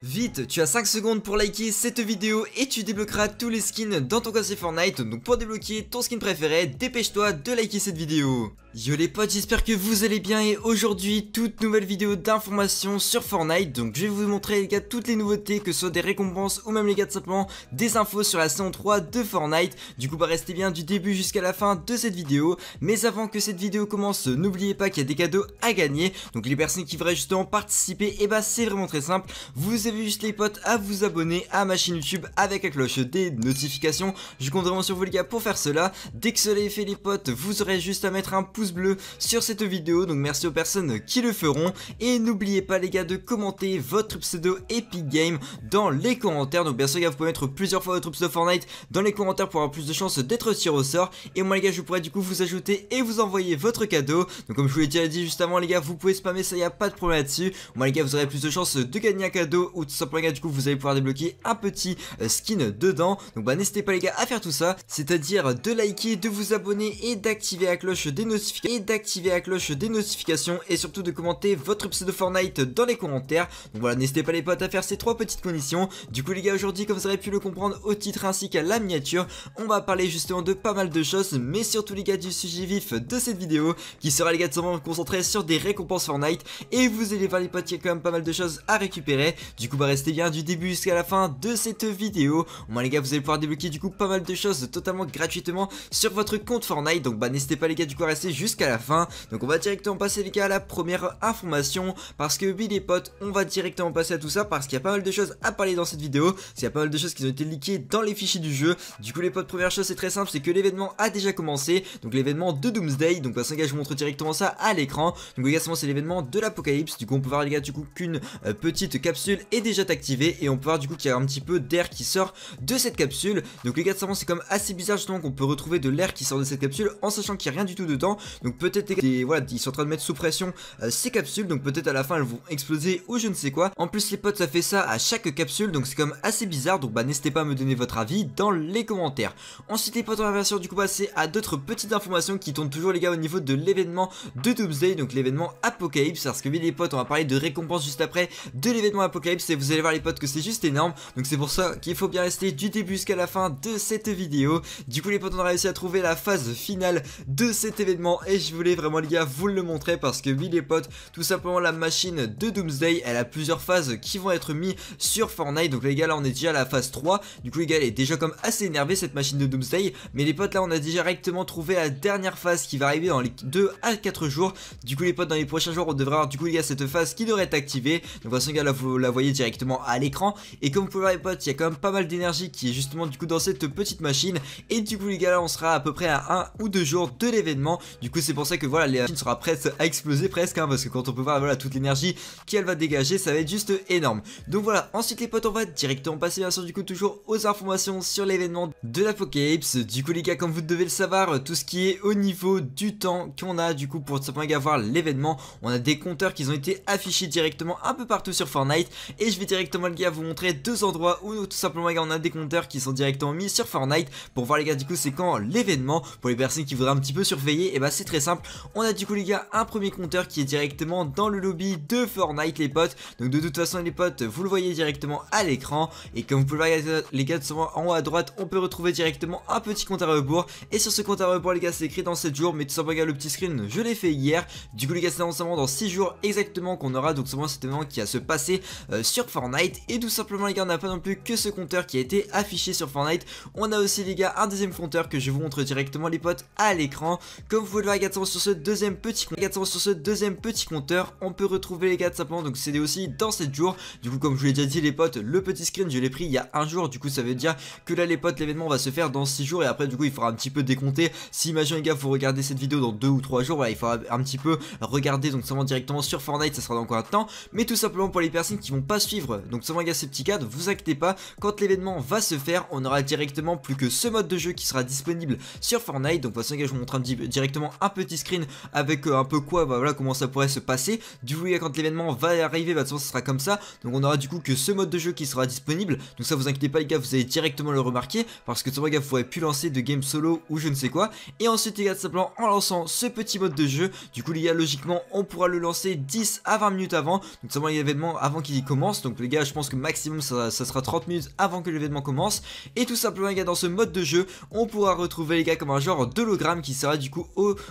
Vite, tu as 5 secondes pour liker cette vidéo et tu débloqueras tous les skins dans ton casier Fortnite. Donc pour débloquer ton skin préféré, dépêche-toi de liker cette vidéo. Yo les potes, j'espère que vous allez bien et aujourd'hui, toute nouvelle vidéo d'information sur Fortnite. Donc je vais vous montrer les gars toutes les nouveautés, que ce soit des récompenses ou même les gars de simplement des infos sur la saison 3 de Fortnite. Du coup bah restez bien du début jusqu'à la fin de cette vidéo. Mais avant que cette vidéo commence, n'oubliez pas qu'il y a des cadeaux à gagner. Donc les personnes qui voudraient justement participer, et eh bah ben, c'est vraiment très simple. Vous juste les potes à vous abonner à ma chaîne YouTube avec la cloche des notifications. Je compte vraiment sur vous les gars pour faire cela. Dès que cela est fait les potes, vous aurez juste à mettre un pouce bleu sur cette vidéo. Donc merci aux personnes qui le feront. Et n'oubliez pas les gars de commenter votre pseudo Epic Game dans les commentaires. Donc bien sûr les gars vous pouvez mettre plusieurs fois votre pseudo Fortnite dans les commentaires pour avoir plus de chances d'être tiré au sort. Et moi les gars je pourrais du coup vous ajouter et vous envoyer votre cadeau. Donc comme je vous l'ai déjà dit juste avant les gars vous pouvez spammer ça y a pas de problème là-dessus. Moi les gars vous aurez plus de chances de gagner un cadeau ou tout simplement gars du coup vous allez pouvoir débloquer un petit euh, skin dedans. Donc bah n'hésitez pas les gars à faire tout ça, c'est-à-dire de liker, de vous abonner et d'activer la cloche des notifications et d'activer la cloche des notifications et surtout de commenter votre pseudo Fortnite dans les commentaires. Donc voilà, n'hésitez pas les potes à faire ces trois petites conditions. Du coup les gars aujourd'hui comme vous aurez pu le comprendre au titre ainsi qu'à la miniature, on va parler justement de pas mal de choses mais surtout les gars du sujet vif de cette vidéo qui sera les gars de se concentrer sur des récompenses Fortnite et vous allez voir les potes il y a quand même pas mal de choses à récupérer. Du du coup bah restez bien du début jusqu'à la fin de cette vidéo Au moins les gars vous allez pouvoir débloquer du coup pas mal de choses totalement gratuitement sur votre compte Fortnite Donc bah n'hésitez pas les gars du coup à rester jusqu'à la fin Donc on va directement passer les gars à la première information Parce que oui les potes on va directement passer à tout ça Parce qu'il y a pas mal de choses à parler dans cette vidéo Il y a pas mal de choses qui ont été leakées dans les fichiers du jeu Du coup les potes première chose c'est très simple c'est que l'événement a déjà commencé Donc l'événement de Doomsday Donc bah les gars je vous montre directement ça à l'écran Donc les gars c'est l'événement de l'apocalypse Du coup on peut voir les gars du coup qu'une euh, petite capsule déjà activé et on peut voir du coup qu'il y a un petit peu d'air qui sort de cette capsule. Donc les gars de c'est comme assez bizarre justement qu'on peut retrouver de l'air qui sort de cette capsule en sachant qu'il n'y a rien du tout dedans. Donc peut-être des voilà ils sont en train de mettre sous pression euh, ces capsules donc peut-être à la fin elles vont exploser ou je ne sais quoi. En plus les potes ça fait ça à chaque capsule donc c'est comme assez bizarre donc bah n'hésitez pas à me donner votre avis dans les commentaires. Ensuite les potes on va bien sûr du coup passer à d'autres petites informations qui tournent toujours les gars au niveau de l'événement de Doomsday donc l'événement Apocalypse parce que oui les potes on va parler de récompense juste après de l'événement Apocalypse et vous allez voir les potes que c'est juste énorme. Donc c'est pour ça qu'il faut bien rester du début jusqu'à la fin de cette vidéo. Du coup les potes on a réussi à trouver la phase finale de cet événement et je voulais vraiment les gars vous le montrer parce que oui les potes, tout simplement la machine de Doomsday, elle a plusieurs phases qui vont être mises sur Fortnite. Donc les gars là on est déjà à la phase 3. Du coup les gars elle est déjà comme assez énervée cette machine de Doomsday. Mais les potes là on a déjà directement trouvé la dernière phase qui va arriver dans les 2 à 4 jours. Du coup les potes dans les prochains jours on devrait avoir du coup les gars cette phase qui devrait être activée. Donc de toute façon les gars là vous la voyez directement à l'écran et comme vous pouvez voir les potes il y a quand même pas mal d'énergie qui est justement du coup dans cette petite machine et du coup les gars là on sera à peu près à un ou deux jours de l'événement du coup c'est pour ça que voilà la machine sera prête à exploser presque hein, parce que quand on peut voir voilà toute l'énergie qu'elle va dégager ça va être juste énorme donc voilà ensuite les potes on va directement passer bien sûr du coup toujours aux informations sur l'événement de la l'apocalypse du coup les gars comme vous devez le savoir tout ce qui est au niveau du temps qu'on a du coup pour simplement voir l'événement on a des compteurs qui ont été affichés directement un peu partout sur Fortnite et je vais directement les gars vous montrer deux endroits où nous tout simplement les gars on a des compteurs qui sont directement mis sur Fortnite pour voir les gars du coup c'est quand l'événement pour les personnes qui voudraient un petit peu surveiller et eh bah ben, c'est très simple on a du coup les gars un premier compteur qui est directement dans le lobby de Fortnite les potes donc de toute façon les potes vous le voyez directement à l'écran et comme vous pouvez le voir les gars en haut à droite on peut retrouver directement un petit compte à rebours et sur ce compte à rebours les gars c'est écrit dans 7 jours mais tout simplement les gars le petit screen je l'ai fait hier du coup les gars c'est dans 6 jours exactement qu'on aura donc seulement cet événement qui a se passer euh, sur Fortnite. Et tout simplement les gars, on n'a pas non plus que ce compteur qui a été affiché sur Fortnite. On a aussi les gars un deuxième compteur que je vous montre directement les potes à l'écran. Comme vous pouvez le voir les sur ce deuxième petit compteur, sur ce deuxième petit compteur, on peut retrouver les gars tout simplement donc des aussi dans 7 jours. Du coup comme je vous l'ai déjà dit les potes, le petit screen je l'ai pris il y a un jour. Du coup ça veut dire que là les potes l'événement va se faire dans 6 jours et après du coup il faudra un petit peu décompter. Si imagine les gars vous regardez cette vidéo dans 2 ou 3 jours, voilà, il faudra un petit peu regarder donc seulement directement sur Fortnite, ça sera dans encore un temps. Mais tout simplement pour les personnes qui vont pas suivre. Donc ça il y a ce petit cadre, vous inquiétez pas, quand l'événement va se faire, on aura directement plus que ce mode de jeu qui sera disponible sur Fortnite. Donc voici je vous montre directement un petit screen avec euh, un peu quoi, bah, voilà comment ça pourrait se passer. Du coup quand l'événement va arriver, bah de toute façon ça sera comme ça. Donc on aura du coup que ce mode de jeu qui sera disponible. Donc ça vous inquiétez pas les gars, vous allez directement le remarquer parce que va, les gars vous pourrez plus lancer de game solo ou je ne sais quoi. Et ensuite les gars simplement en lançant ce petit mode de jeu, du coup les gars logiquement on pourra le lancer 10 à 20 minutes avant. Donc seulement l'événement avant qu'il y commence donc les gars, je pense que maximum ça, sera 30 minutes avant que l'événement commence. Et tout simplement les gars, dans ce mode de jeu, on pourra retrouver les gars comme un genre d'hologramme qui sera du coup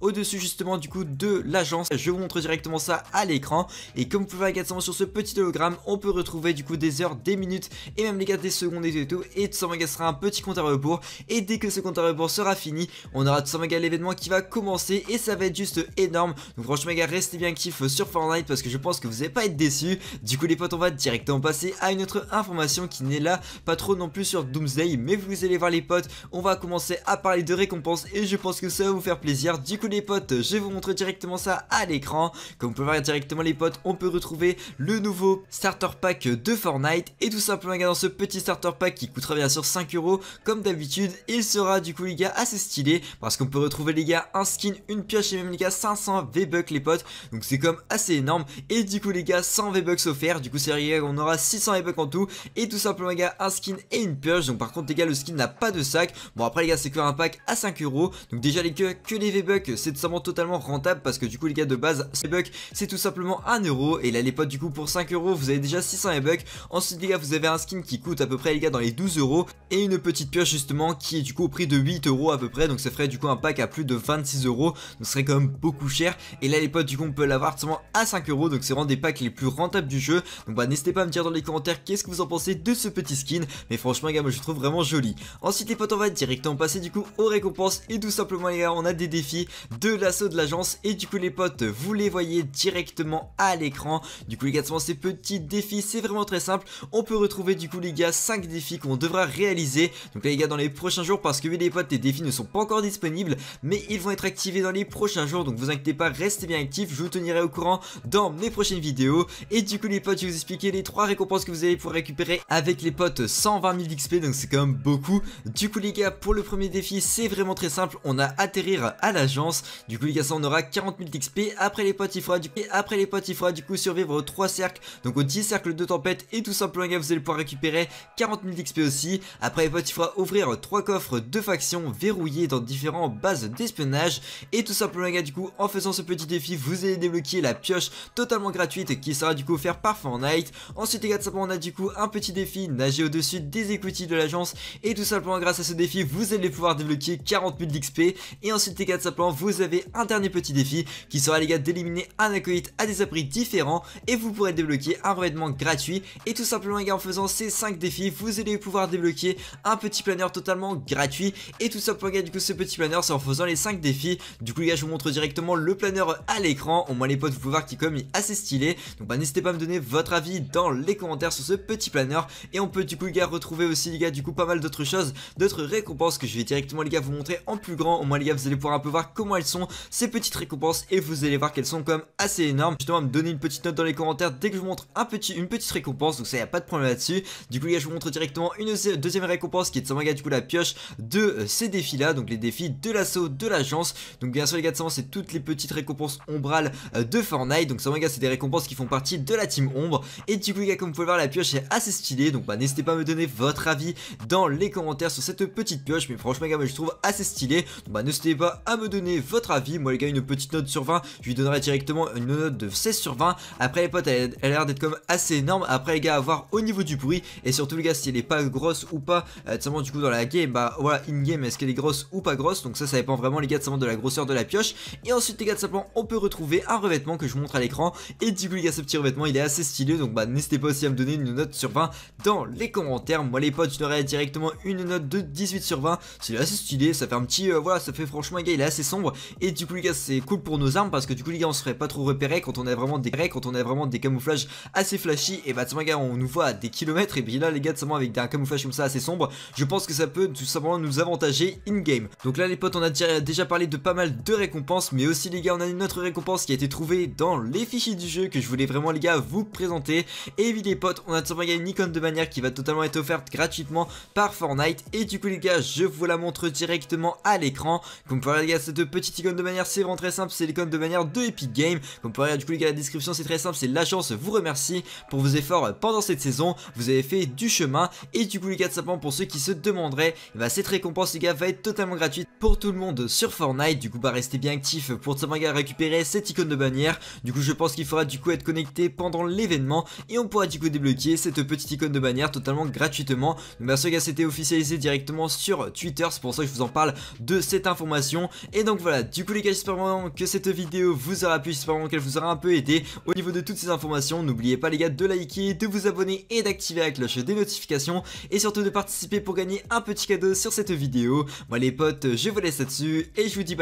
au-dessus justement du coup de l'agence. Je vous montre directement ça à l'écran. Et comme vous pouvez les gars, sur ce petit hologramme, on peut retrouver du coup des heures, des minutes et même les gars des secondes et tout. Et tout ça les gars, sera un petit compte à rebours. Et dès que ce compte à rebours sera fini, on aura tout gars l'événement qui va commencer et ça va être juste énorme. Donc franchement les gars, restez bien kiff sur Fortnite parce que je pense que vous allez pas être déçus. Du coup les potes, on va directement passer à une autre information qui n'est là pas trop non plus sur Doomsday, mais vous allez voir les potes, on va commencer à parler de récompenses et je pense que ça va vous faire plaisir. Du coup les potes, je vais vous montrer directement ça à l'écran. Comme vous pouvez voir directement les potes, on peut retrouver le nouveau starter pack de Fortnite et tout simplement dans ce petit starter pack qui coûtera bien sûr 5 euros comme d'habitude, il sera du coup les gars assez stylé parce qu'on peut retrouver les gars un skin, une pioche et même les gars 500 V-Bucks les potes. Donc c'est comme assez énorme et du coup les gars 100 V-Bucks offerts, du coup c'est on aura 600 V-Bucks en tout, et tout simplement les gars, un skin et une purge, donc par contre les gars, le skin n'a pas de sac, bon après les gars, c'est que un pack à 5 euros, donc déjà les gars, que les V-Bucks, c'est tout simplement totalement rentable, parce que du coup les gars, de base, ces bucks, c'est tout simplement 1 euro, et là les potes, du coup, pour 5 euros, vous avez déjà 600 e-bucks, ensuite les gars, vous avez un skin qui coûte à peu près les gars dans les 12 euros, et une petite pioche justement qui est du coup au prix de 8 euros à peu près donc ça ferait du coup un pack à plus de 26 euros donc ce serait quand même beaucoup cher et là les potes du coup on peut l'avoir seulement à 5 euros donc c'est vraiment des packs les plus rentables du jeu donc bah N'hésitez pas à me dire dans les commentaires qu'est-ce que vous en pensez de ce petit skin. Mais franchement, les gars, moi, je le trouve vraiment joli. Ensuite, les potes, on va directement passer du coup aux récompenses. Et tout simplement, les gars, on a des défis de l'assaut de l'agence. Et du coup, les potes, vous les voyez directement à l'écran. Du coup, les gars, ces petits défis, c'est vraiment très simple. On peut retrouver du coup, les gars, 5 défis qu'on devra réaliser. Donc là, les gars, dans les prochains jours, parce que oui, les potes, les défis ne sont pas encore disponibles, mais ils vont être activés dans les prochains jours. Donc vous inquiétez pas, restez bien actifs. Je vous tenirai au courant dans mes prochaines vidéos. Et du coup, les potes, je vais vous expliquer les 3 récompenses que vous allez pouvoir récupérer avec les potes 120 000 d'XP donc c'est quand même beaucoup. Du coup les gars, pour le premier défi, c'est vraiment très simple, on a atterrir à l'agence. Du coup les gars, ça on aura 40 000 d'XP Après les potes, il faudra du, après les potes, il du coup survivre aux 3 cercles, donc au 10 cercles de tempête et tout simplement les gars, vous allez pouvoir récupérer 40 000 d'XP aussi. Après les potes, il faudra ouvrir 3 coffres de factions verrouillés dans différentes bases d'espionnage et tout simplement les gars, du coup, en faisant ce petit défi, vous allez débloquer la pioche totalement gratuite qui sera du coup offerte par Fortnite. Ensuite les gars, de simplement on a du coup un petit défi, nager au-dessus des écoutilles de l'agence et tout simplement grâce à ce défi vous allez pouvoir débloquer 40 000 d'XP et ensuite les gars, de simplement vous avez un dernier petit défi qui sera les gars d'éliminer un acolyte à des abris différents et vous pourrez débloquer un revêtement gratuit et tout simplement les gars en faisant ces 5 défis vous allez pouvoir débloquer un petit planeur totalement gratuit et tout simplement les gars du coup ce petit planeur c'est en faisant les 5 défis du coup les gars je vous montre directement le planeur à l'écran au moins les potes vous pouvez voir qu'il est assez stylé donc bah n'hésitez pas à me donner votre avis dans les commentaires sur ce petit planeur. Et on peut du coup les gars retrouver aussi les gars du coup pas mal d'autres choses, d'autres récompenses que je vais directement les gars vous montrer en plus grand. Au moins les gars vous allez pouvoir un peu voir comment elles sont ces petites récompenses et vous allez voir qu'elles sont quand même assez énormes. Justement à me donner une petite note dans les commentaires dès que je vous montre un petit, une petite récompense donc ça y a pas de problème là-dessus. Du coup les gars je vous montre directement une deuxième récompense qui est de savoir du coup la pioche de euh, ces défis là donc les défis de l'assaut de l'agence. Donc bien sûr les gars de savoir c'est toutes les petites récompenses ombrales euh, de Fortnite donc ça les c'est des récompenses qui font partie de la team ombre et du coup, les gars comme vous pouvez le voir, la pioche est assez stylée. Donc, bah, n'hésitez pas à me donner votre avis dans les commentaires sur cette petite pioche. Mais franchement, les gars, moi, je trouve assez stylée. Donc, bah, n'hésitez pas à me donner votre avis. Moi, les gars, une petite note sur 20. Je lui donnerai directement une note de 16 sur 20. Après, les potes, elle a l'air d'être comme assez énorme. Après, les gars, à voir au niveau du bruit. Et surtout, les gars, si elle est pas grosse ou pas, euh, du coup, dans la game, bah, voilà, in-game, est-ce qu'elle est grosse ou pas grosse. Donc, ça, ça dépend vraiment, les gars, de, de la grosseur de la pioche. Et ensuite, les gars, de simplement, on peut retrouver un revêtement que je vous montre à l'écran. Et du coup, les gars, ce petit revêtement, il est assez stylé. Donc, bah, n'hésitez pas aussi à me donner une note sur 20 dans les commentaires. Moi les potes, je donnerai directement une note de 18 sur 20. C'est assez stylé, ça fait un petit... Euh, voilà, ça fait franchement, les gars, il est assez sombre. Et du coup, les gars, c'est cool pour nos armes parce que du coup, les gars, on se ferait pas trop repérer quand on a vraiment des quand on a vraiment des camouflages assez flashy. Et bah, les gars, on nous voit à des kilomètres. Et bien là, les gars, simplement avec un camouflage comme ça assez sombre, je pense que ça peut tout simplement nous avantager in-game. Donc là, les potes, on a déjà parlé de pas mal de récompenses, mais aussi, les gars, on a une autre récompense qui a été trouvée dans les fichiers du jeu que je voulais vraiment, les gars, vous présenter. Et vite les potes, on a simplement gagné icône de manière qui va totalement être offerte gratuitement par Fortnite. Et du coup les gars, je vous la montre directement à l'écran. Comme vous pouvez voir les gars, cette petite icône de manière c'est vraiment très simple, c'est l'icône de manière de Epic Game. Comme vous pouvez voir du coup les gars, la description c'est très simple, c'est la chance vous remercie pour vos efforts pendant cette saison. Vous avez fait du chemin et du coup les gars, simplement pour ceux qui se demanderaient, bah, cette récompense les gars va être totalement gratuite pour tout le monde sur Fortnite, du coup bah restez bien actifs pour de savoir récupérer cette icône de bannière, du coup je pense qu'il faudra du coup être connecté pendant l'événement et on pourra du coup débloquer cette petite icône de bannière totalement gratuitement, donc bah ce gars c'était officialisé directement sur Twitter, c'est pour ça que je vous en parle de cette information, et donc voilà, du coup les gars j'espère vraiment que cette vidéo vous aura plu, j'espère vraiment qu'elle vous aura un peu aidé au niveau de toutes ces informations, n'oubliez pas les gars de liker, de vous abonner et d'activer la cloche des notifications, et surtout de participer pour gagner un petit cadeau sur cette vidéo, moi les potes je je vous laisse là-dessus et je vous dis bye